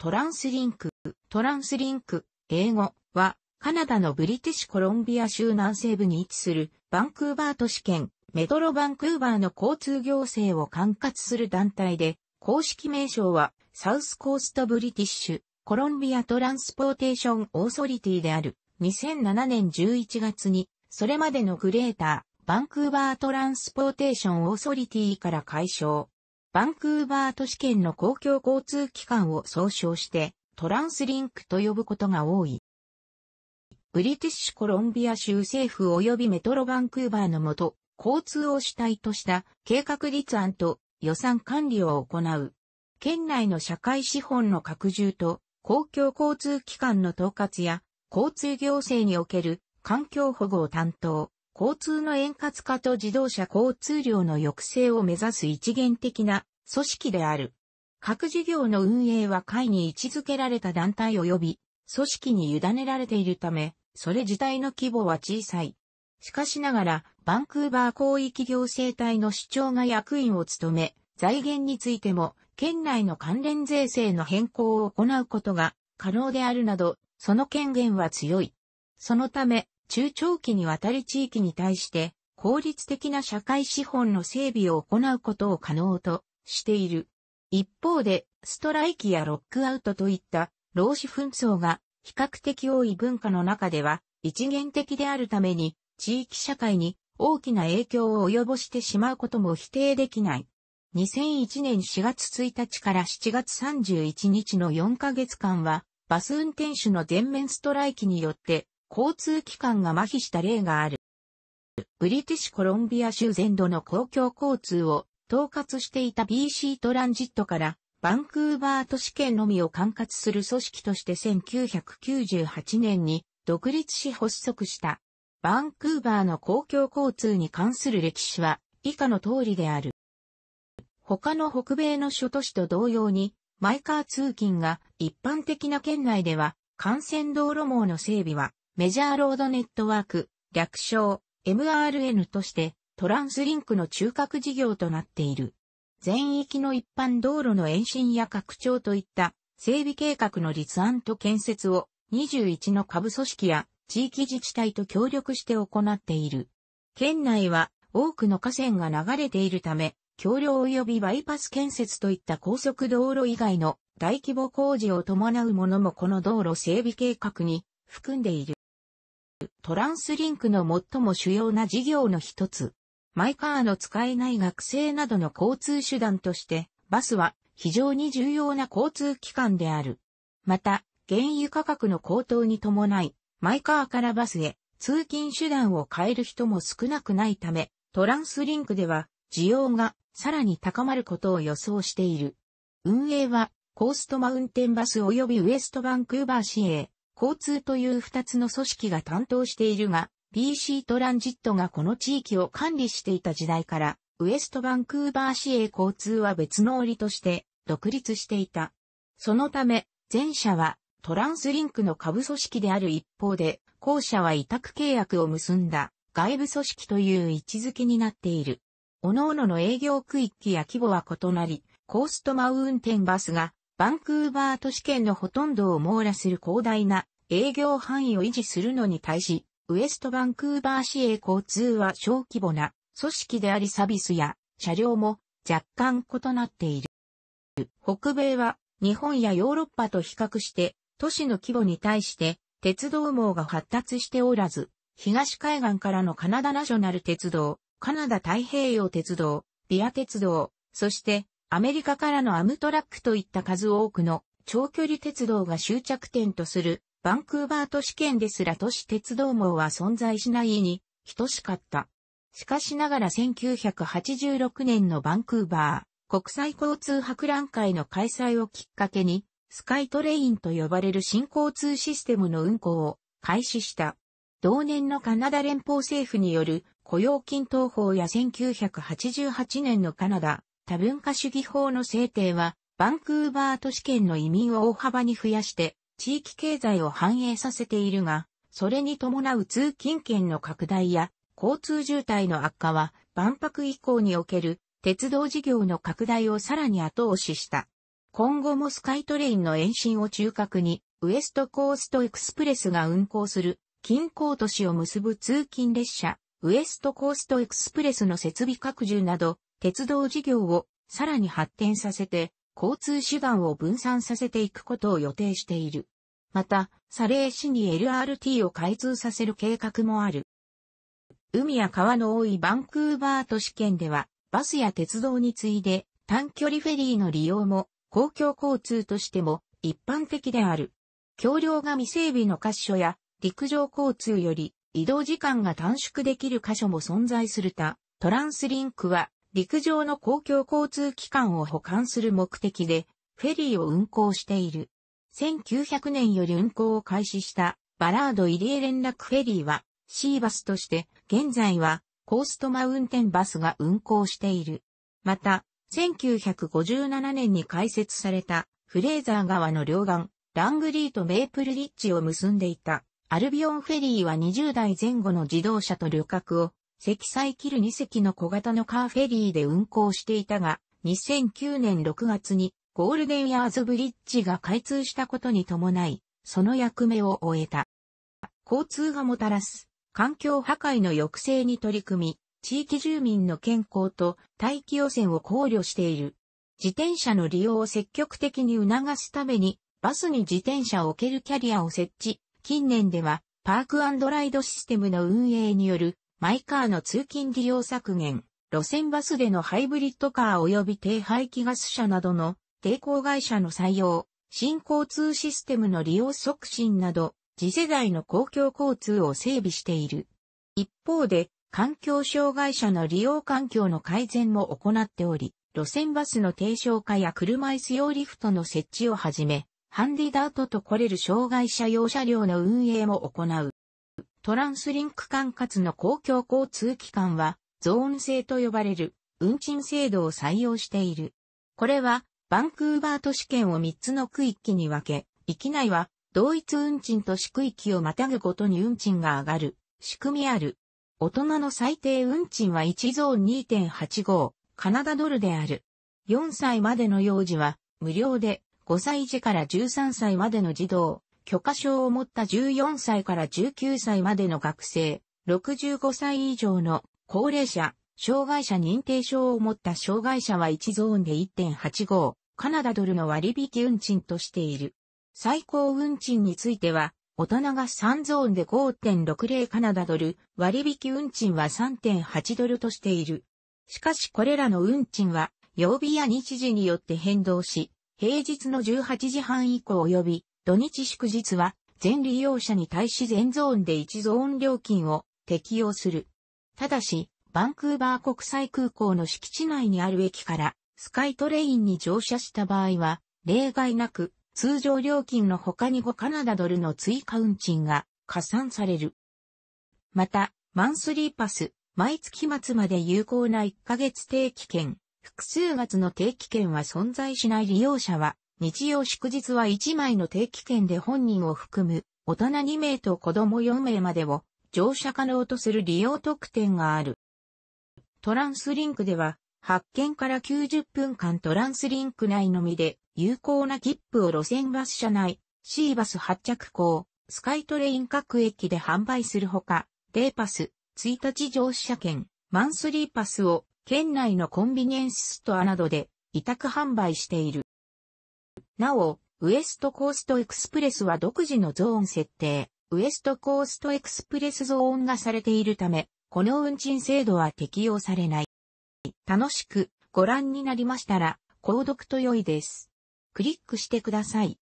トランスリンク。トランスリンク、英語は、カナダのブリティッシュコロンビア州南西部に位置する、バンクーバー都市圏、メトロバンクーバーの交通行政を管轄する団体で、公式名称は、サウスコーストブリティッシュ、コロンビアトランスポーテーションオーソリティである。2007年11月に、それまでのグレーター、バンクーバートランスポーテーションオーソリティから解消。バンクーバー都市圏の公共交通機関を総称してトランスリンクと呼ぶことが多い。ブリティッシュコロンビア州政府及びメトロバンクーバーのもと、交通を主体とした計画立案と予算管理を行う。県内の社会資本の拡充と公共交通機関の統括や交通行政における環境保護を担当。交通の円滑化と自動車交通量の抑制を目指す一元的な組織である。各事業の運営は会に位置づけられた団体及び組織に委ねられているため、それ自体の規模は小さい。しかしながら、バンクーバー広域行政体の主張が役員を務め、財源についても、県内の関連税制の変更を行うことが可能であるなど、その権限は強い。そのため、中長期にわたり地域に対して効率的な社会資本の整備を行うことを可能としている。一方で、ストライキやロックアウトといった労使紛争が比較的多い文化の中では一元的であるために地域社会に大きな影響を及ぼしてしまうことも否定できない。2001年4月1日から7月31日の4ヶ月間はバス運転手の全面ストライキによって交通機関が麻痺した例がある。ブリティッシュコロンビア州全土の公共交通を統括していた BC トランジットからバンクーバー都市圏のみを管轄する組織として1998年に独立し発足した。バンクーバーの公共交通に関する歴史は以下の通りである。他の北米の諸都市と同様にマイカー通勤が一般的な県内では幹線道路網の整備はメジャーロードネットワーク、略称 MRN としてトランスリンクの中核事業となっている。全域の一般道路の延伸や拡張といった整備計画の立案と建設を21の下部組織や地域自治体と協力して行っている。県内は多くの河川が流れているため、橋梁及びバイパス建設といった高速道路以外の大規模工事を伴うものもこの道路整備計画に含んでいる。トランスリンクの最も主要な事業の一つ。マイカーの使えない学生などの交通手段として、バスは非常に重要な交通機関である。また、原油価格の高騰に伴い、マイカーからバスへ通勤手段を変える人も少なくないため、トランスリンクでは需要がさらに高まることを予想している。運営はコーストマウンテンバス及びウエストバンクーバー市営交通という二つの組織が担当しているが、BC トランジットがこの地域を管理していた時代から、ウエストバンクーバー市営交通は別の折として独立していた。そのため、前者はトランスリンクの下部組織である一方で、後者は委託契約を結んだ外部組織という位置づけになっている。各々の営業区域や規模は異なり、コーストマウンテンバスがバンクーバー都市圏のほとんどを網羅する広大な営業範囲を維持するのに対し、ウエストバンクーバー市営交通は小規模な組織でありサービスや車両も若干異なっている。北米は日本やヨーロッパと比較して都市の規模に対して鉄道網が発達しておらず、東海岸からのカナダナショナル鉄道、カナダ太平洋鉄道、ビア鉄道、そしてアメリカからのアムトラックといった数多くの長距離鉄道が終着点とするバンクーバー都市圏ですら都市鉄道網は存在しないに等しかった。しかしながら1986年のバンクーバー国際交通博覧会の開催をきっかけにスカイトレインと呼ばれる新交通システムの運行を開始した。同年のカナダ連邦政府による雇用均等法や1988年のカナダ多文化主義法の制定は、バンクーバー都市圏の移民を大幅に増やして、地域経済を反映させているが、それに伴う通勤圏の拡大や、交通渋滞の悪化は、万博以降における鉄道事業の拡大をさらに後押しした。今後もスカイトレインの延伸を中核に、ウエストコーストエクスプレスが運行する近郊都市を結ぶ通勤列車、ウエストコーストエクスプレスの設備拡充など、鉄道事業をさらに発展させて、交通手段を分散させていくことを予定している。また、サレー市に LRT を開通させる計画もある。海や川の多いバンクーバー都市圏では、バスや鉄道に次いで短距離フェリーの利用も公共交通としても一般的である。橋梁が未整備の箇所や陸上交通より移動時間が短縮できる箇所も存在するた、トランスリンクは陸上の公共交通機関を保管する目的で、フェリーを運行している。1900年より運行を開始したバラード入江連絡フェリーは、シーバスとして、現在はコーストマウンテンバスが運行している。また、1957年に開設されたフレーザー川の両岸、ラングリーとメープルリッチを結んでいたアルビオンフェリーは20代前後の自動車と旅客を積載キル2隻の小型のカーフェリーで運航していたが、2009年6月にゴールデンヤーズブリッジが開通したことに伴い、その役目を終えた。交通がもたらす環境破壊の抑制に取り組み、地域住民の健康と大気汚染を考慮している。自転車の利用を積極的に促すために、バスに自転車を置けるキャリアを設置。近年では、パークライドシステムの運営によるマイカーの通勤利用削減、路線バスでのハイブリッドカー及び低排気ガス車などの抵抗会社の採用、新交通システムの利用促進など、次世代の公共交通を整備している。一方で、環境障害者の利用環境の改善も行っており、路線バスの低床化や車椅子用リフトの設置をはじめ、ハンディダートと来れる障害者用車両の運営も行う。トランスリンク管轄の公共交通機関は、ゾーン制と呼ばれる運賃制度を採用している。これは、バンクーバー都市圏を3つの区域に分け、域内は同一運賃と市区域をまたぐごとに運賃が上がる仕組みある。大人の最低運賃は1ゾーン2.85カナダドルである。4歳までの幼児は無料で5歳児から13歳までの児童、許可証を持った14歳から19歳までの学生、65歳以上の高齢者、障害者認定証を持った障害者は1ゾーンで1.85カナダドルの割引運賃としている。最高運賃については、大人が3ゾーンで5.60カナダドル、割引運賃は3.8ドルとしている。しかしこれらの運賃は、曜日や日時によって変動し、平日の18時半以降及び土日祝日は全利用者に対し全ゾーンで1ゾーン料金を適用する。ただし、バンクーバー国際空港の敷地内にある駅からスカイトレインに乗車した場合は、例外なく通常料金の他に5カナダドルの追加運賃が加算される。また、マンスリーパス、毎月末まで有効な1ヶ月定期券、複数月の定期券は存在しない利用者は日曜祝日は1枚の定期券で本人を含む大人2名と子供4名までを乗車可能とする利用特典がある。トランスリンクでは発券から90分間トランスリンク内のみで有効な切符を路線バス車内、シーバス発着口、スカイトレイン各駅で販売するほか、デーパス、1日乗車券、マンスリーパスを県内のコンビニエンスストアなどで委託販売している。なお、ウエストコーストエクスプレスは独自のゾーン設定、ウエストコーストエクスプレスゾーンがされているため、この運賃制度は適用されない。楽しくご覧になりましたら、購読と良いです。クリックしてください。